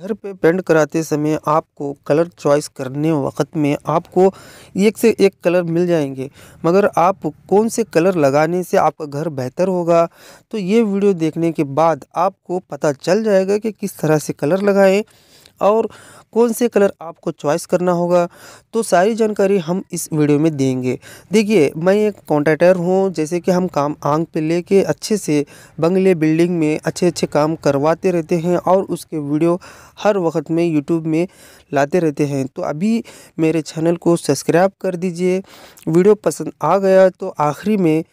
घर पे पेंट कराते समय आपको कलर चॉइस करने वक्त में आपको एक से एक कलर मिल जाएंगे मगर आप कौन से कलर लगाने से आपका घर बेहतर होगा तो ये वीडियो देखने के बाद आपको पता चल जाएगा कि किस तरह से कलर लगाएं और कौन से कलर आपको चॉइस करना होगा तो सारी जानकारी हम इस वीडियो में देंगे देखिए मैं एक कॉन्ट्रैक्टर हूँ जैसे कि हम काम आंग पे लेके अच्छे से बंगले बिल्डिंग में अच्छे अच्छे काम करवाते रहते हैं और उसके वीडियो हर वक्त में यूट्यूब में लाते रहते हैं तो अभी मेरे चैनल को सब्सक्राइब कर दीजिए वीडियो पसंद आ गया तो आखिरी में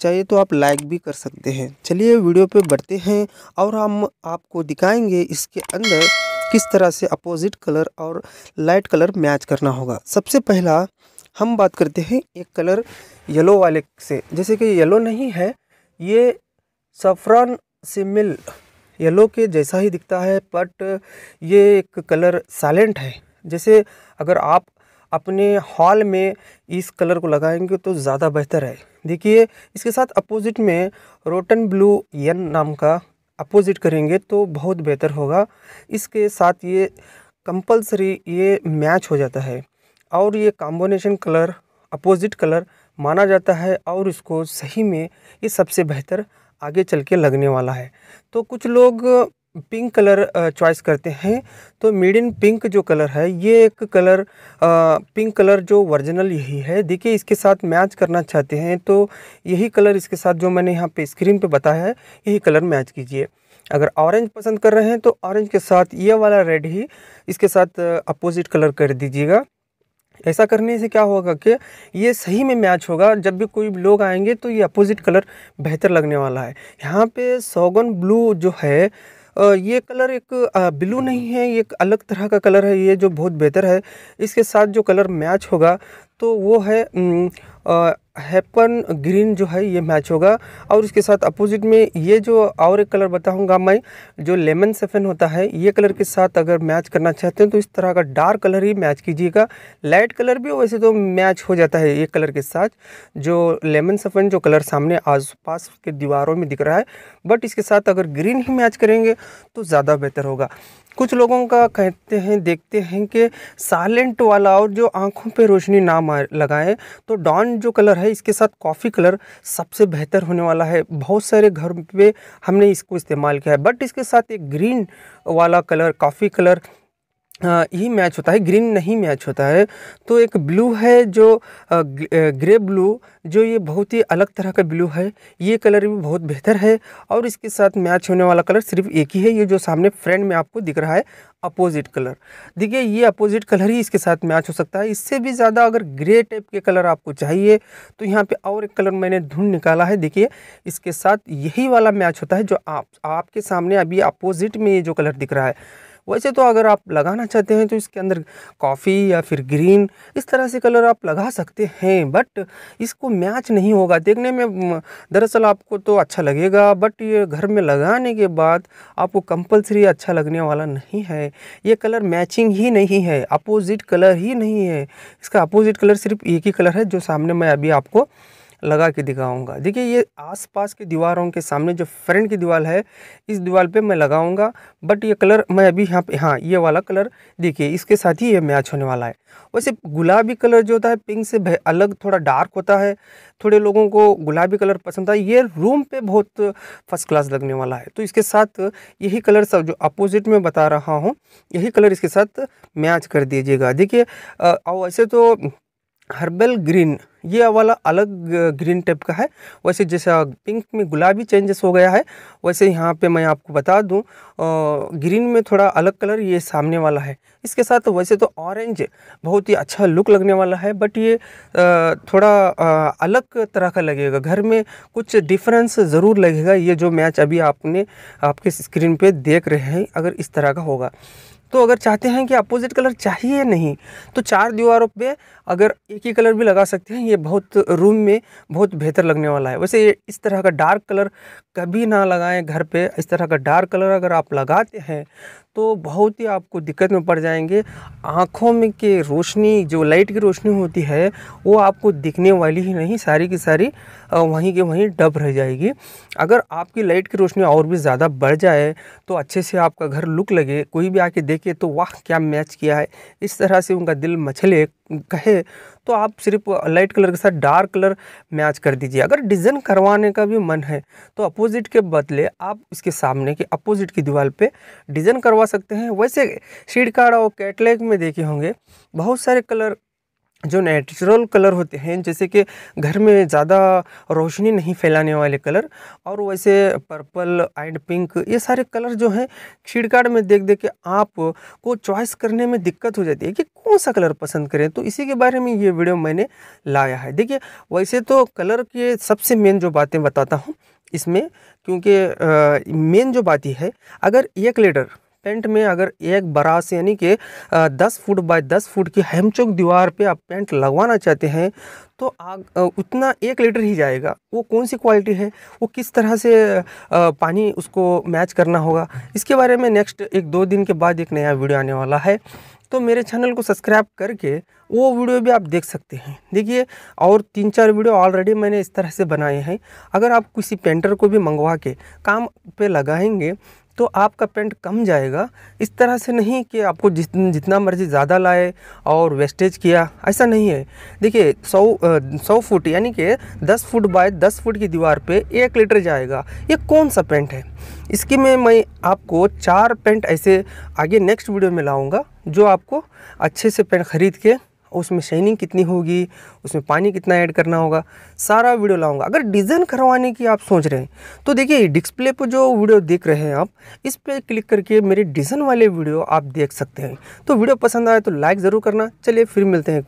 चाहिए तो आप लाइक भी कर सकते हैं चलिए वीडियो पे बढ़ते हैं और हम आपको दिखाएंगे इसके अंदर किस तरह से अपोजिट कलर और लाइट कलर मैच करना होगा सबसे पहला हम बात करते हैं एक कलर येलो वाले से जैसे कि येलो नहीं है ये सफ़रान से मिल येलो के जैसा ही दिखता है बट ये एक कलर साइलेंट है जैसे अगर आप अपने हॉल में इस कलर को लगाएंगे तो ज़्यादा बेहतर है देखिए इसके साथ अपोजिट में रोटन ब्लू यन नाम का अपोज़िट करेंगे तो बहुत बेहतर होगा इसके साथ ये कंपलसरी ये मैच हो जाता है और ये कॉम्बिनेशन कलर अपोज़िट कलर माना जाता है और इसको सही में ये सबसे बेहतर आगे चल के लगने वाला है तो कुछ लोग पिंक कलर चॉइस करते हैं तो मेड इन पिंक जो कलर है ये एक कलर पिंक कलर जो ओरिजिनल यही है देखिए इसके साथ मैच करना चाहते हैं तो यही कलर इसके साथ जो मैंने यहाँ पे स्क्रीन पे बताया है यही कलर मैच कीजिए अगर ऑरेंज पसंद कर रहे हैं तो ऑरेंज के साथ ये वाला रेड ही इसके साथ अपोजिट कलर कर दीजिएगा ऐसा करने से क्या होगा कि ये सही में मैच होगा जब भी कोई लोग आएंगे तो ये अपोजिट कलर बेहतर लगने वाला है यहाँ पे सोगन ब्लू जो है ये कलर एक ब्लू नहीं है ये एक अलग तरह का कलर है ये जो बहुत बेहतर है इसके साथ जो कलर मैच होगा तो वो है हैपन ग्रीन जो है ये मैच होगा और उसके साथ अपोजिट में ये जो और एक कलर बताऊंगा मैं जो लेमन सेफन होता है ये कलर के साथ अगर मैच करना चाहते हैं तो इस तरह का डार्क कलर ही मैच कीजिएगा लाइट कलर भी वैसे तो मैच हो जाता है ये कलर के साथ जो लेमन सेफन जो कलर सामने आस पास के दीवारों में दिख रहा है बट इसके साथ अगर ग्रीन ही मैच करेंगे तो ज़्यादा बेहतर होगा कुछ लोगों का कहते हैं देखते हैं कि साइलेंट वाला और जो आँखों पे रोशनी ना लगाएं तो डॉन जो कलर है इसके साथ कॉफ़ी कलर सबसे बेहतर होने वाला है बहुत सारे घर पे हमने इसको इस्तेमाल किया है बट इसके साथ एक ग्रीन वाला कलर कॉफ़ी कलर ही मैच होता है ग्रीन नहीं मैच होता है तो एक ब्लू है जो ग्रे ब्लू जो ये बहुत ही अलग तरह का ब्लू है ये कलर भी बहुत बेहतर है और इसके साथ मैच होने वाला कलर सिर्फ एक ही है ये जो सामने फ्रंट में आपको दिख रहा है अपोजिट कलर देखिए ये अपोजिट कलर ही इसके साथ मैच हो सकता है इससे भी ज़्यादा अगर ग्रे टाइप के कलर आपको चाहिए तो यहाँ पर और एक कलर मैंने ढूंढ निकाला है देखिए इसके साथ यही वाला मैच होता है जो आप आपके सामने अभी अपोजिट में ये जो कलर दिख रहा है वैसे तो अगर आप लगाना चाहते हैं तो इसके अंदर कॉफ़ी या फिर ग्रीन इस तरह से कलर आप लगा सकते हैं बट इसको मैच नहीं होगा देखने में दरअसल आपको तो अच्छा लगेगा बट ये घर में लगाने के बाद आपको कंपलसरी अच्छा लगने वाला नहीं है ये कलर मैचिंग ही नहीं है अपोजिट कलर ही नहीं है इसका अपोजिट कलर सिर्फ एक ही कलर है जो सामने मैं अभी आपको लगा के दिखाऊंगा देखिए ये आसपास के दीवारों के सामने जो फ्रंट की दीवार है इस दीवार पे मैं लगाऊंगा बट ये कलर मैं अभी यहाँ पे हाँ ये वाला कलर देखिए इसके साथ ही ये मैच होने वाला है वैसे गुलाबी कलर जो होता है पिंक से अलग थोड़ा डार्क होता है थोड़े लोगों को गुलाबी कलर पसंद है ये रूम पर बहुत फर्स्ट क्लास लगने वाला है तो इसके साथ यही कलर सब जो अपोजिट में बता रहा हूँ यही कलर इसके साथ मैच कर दीजिएगा देखिए और वैसे तो हर्बल ग्रीन ये वाला अलग ग्रीन टाइप का है वैसे जैसा पिंक में गुलाबी चेंजेस हो गया है वैसे यहाँ पे मैं आपको बता दूँ ग्रीन में थोड़ा अलग कलर ये सामने वाला है इसके साथ वैसे तो ऑरेंज बहुत ही अच्छा लुक लगने वाला है बट ये थोड़ा अलग तरह का लगेगा घर में कुछ डिफरेंस ज़रूर लगेगा ये जो मैच अभी आपने आपके स्क्रीन पे देख रहे हैं अगर इस तरह का होगा तो अगर चाहते हैं कि अपोजिट कलर चाहिए नहीं तो चार दीवारों पे अगर एक ही कलर भी लगा सकते हैं ये बहुत रूम में बहुत बेहतर लगने वाला है वैसे ये इस तरह का डार्क कलर कभी ना लगाएं घर पे इस तरह का डार्क कलर अगर आप लगाते हैं तो बहुत ही आपको दिक्कत में पड़ जाएंगे आँखों में के रोशनी जो लाइट की रोशनी होती है वो आपको दिखने वाली ही नहीं सारी की सारी वहीं के वहीं डब रह जाएगी अगर आपकी लाइट की रोशनी और भी ज़्यादा बढ़ जाए तो अच्छे से आपका घर लुक लगे कोई भी आके देखे तो वाह क्या मैच किया है इस तरह से उनका दिल मछले कहे तो आप सिर्फ लाइट कलर के साथ डार्क कलर मैच कर दीजिए अगर डिज़ाइन करवाने का भी मन है तो अपोजिट के बदले आप इसके सामने के अपोजिट की दीवार पे डिज़ाइन करवा सकते हैं वैसे शीड कार्ड और कैटलेग में देखे होंगे बहुत सारे कलर जो नेचुरल कलर होते हैं जैसे कि घर में ज़्यादा रोशनी नहीं फैलाने वाले कलर और वैसे पर्पल एंड पिंक ये सारे कलर जो हैं छिड़काड़ में देख देख के आप को चॉइस करने में दिक्कत हो जाती है कि कौन सा कलर पसंद करें तो इसी के बारे में ये वीडियो मैंने लाया है देखिए वैसे तो कलर के सबसे मेन जो बातें बताता हूँ इसमें क्योंकि मेन जो बात ही है अगर एक लीटर पेंट में अगर एक बरास यानी कि दस फुट बाय दस फुट की हेमचौक दीवार पे आप पेंट लगवाना चाहते हैं तो आग उतना एक लीटर ही जाएगा वो कौन सी क्वालिटी है वो किस तरह से पानी उसको मैच करना होगा इसके बारे में नेक्स्ट एक दो दिन के बाद एक नया वीडियो आने वाला है तो मेरे चैनल को सब्सक्राइब करके वो वीडियो भी आप देख सकते हैं देखिए और तीन चार वीडियो ऑलरेडी मैंने इस तरह से बनाए हैं अगर आप किसी पेंटर को भी मंगवा के काम पे लगाएंगे तो आपका पेंट कम जाएगा इस तरह से नहीं कि आपको जित जितना मर्ज़ी ज़्यादा लाए और वेस्टेज किया ऐसा नहीं है देखिए सौ सौ फुट यानी कि दस फुट बाय दस फुट की दीवार पे एक लीटर जाएगा ये कौन सा पेंट है इसके में मैं आपको चार पेंट ऐसे आगे नेक्स्ट वीडियो में लाऊंगा जो आपको अच्छे से पेंट ख़रीद के उसमें शाइनिंग कितनी होगी उसमें पानी कितना ऐड करना होगा सारा वीडियो लाऊंगा अगर डिज़ाइन करवाने की आप सोच रहे हैं तो देखिए डिस्प्ले पर जो वीडियो देख रहे हैं आप इस पर क्लिक करके मेरे डिज़ाइन वाले वीडियो आप देख सकते हैं तो वीडियो पसंद आए तो लाइक ज़रूर करना चलिए फिर मिलते हैं